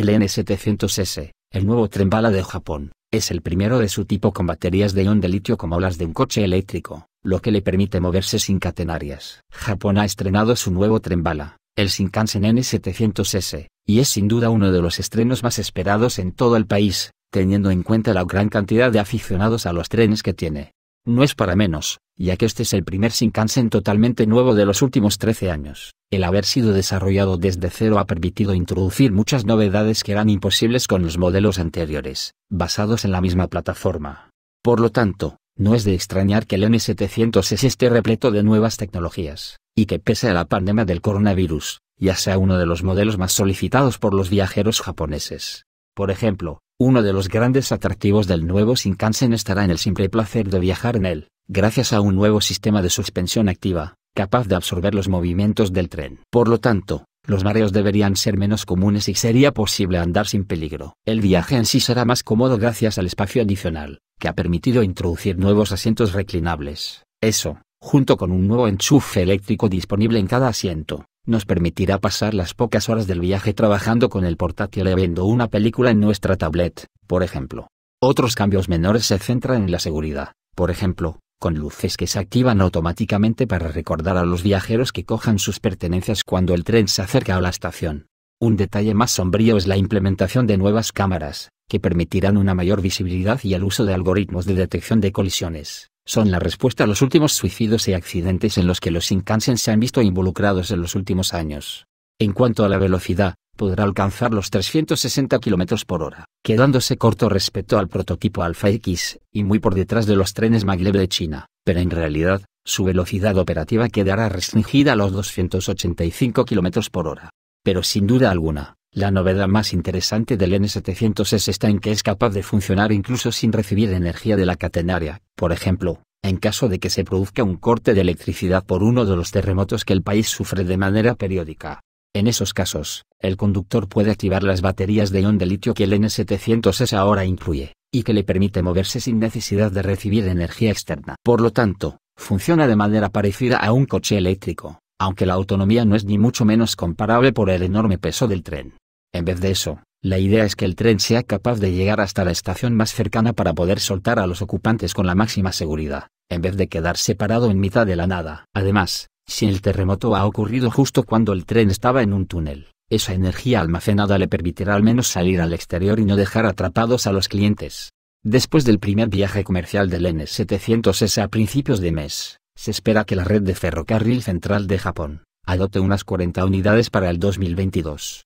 El N700S, el nuevo tren bala de Japón, es el primero de su tipo con baterías de ion de litio como las de un coche eléctrico, lo que le permite moverse sin catenarias. Japón ha estrenado su nuevo tren bala, el Shinkansen N700S, y es sin duda uno de los estrenos más esperados en todo el país, teniendo en cuenta la gran cantidad de aficionados a los trenes que tiene. No es para menos, ya que este es el primer Shinkansen totalmente nuevo de los últimos 13 años. El haber sido desarrollado desde cero ha permitido introducir muchas novedades que eran imposibles con los modelos anteriores, basados en la misma plataforma. Por lo tanto, no es de extrañar que el N700S esté repleto de nuevas tecnologías, y que pese a la pandemia del coronavirus, ya sea uno de los modelos más solicitados por los viajeros japoneses. Por ejemplo, uno de los grandes atractivos del nuevo Shinkansen estará en el simple placer de viajar en él, gracias a un nuevo sistema de suspensión activa, capaz de absorber los movimientos del tren. Por lo tanto, los mareos deberían ser menos comunes y sería posible andar sin peligro. El viaje en sí será más cómodo gracias al espacio adicional, que ha permitido introducir nuevos asientos reclinables. Eso, junto con un nuevo enchufe eléctrico disponible en cada asiento, nos permitirá pasar las pocas horas del viaje trabajando con el portátil y viendo una película en nuestra tablet, por ejemplo. Otros cambios menores se centran en la seguridad, por ejemplo, con luces que se activan automáticamente para recordar a los viajeros que cojan sus pertenencias cuando el tren se acerca a la estación. Un detalle más sombrío es la implementación de nuevas cámaras, que permitirán una mayor visibilidad y el uso de algoritmos de detección de colisiones, son la respuesta a los últimos suicidios y accidentes en los que los Shinkansen se han visto involucrados en los últimos años. En cuanto a la velocidad, podrá alcanzar los 360 km por hora, quedándose corto respecto al prototipo Alpha X, y muy por detrás de los trenes Maglev de China, pero en realidad, su velocidad operativa quedará restringida a los 285 km por hora. Pero sin duda alguna, la novedad más interesante del N700 es esta en que es capaz de funcionar incluso sin recibir energía de la catenaria, por ejemplo, en caso de que se produzca un corte de electricidad por uno de los terremotos que el país sufre de manera periódica. En esos casos, el conductor puede activar las baterías de ion de litio que el N700S ahora incluye, y que le permite moverse sin necesidad de recibir energía externa. Por lo tanto, funciona de manera parecida a un coche eléctrico, aunque la autonomía no es ni mucho menos comparable por el enorme peso del tren. En vez de eso, la idea es que el tren sea capaz de llegar hasta la estación más cercana para poder soltar a los ocupantes con la máxima seguridad, en vez de quedar separado en mitad de la nada. Además, si el terremoto ha ocurrido justo cuando el tren estaba en un túnel, esa energía almacenada le permitirá al menos salir al exterior y no dejar atrapados a los clientes. Después del primer viaje comercial del N700S a principios de mes, se espera que la red de ferrocarril central de Japón adopte unas 40 unidades para el 2022.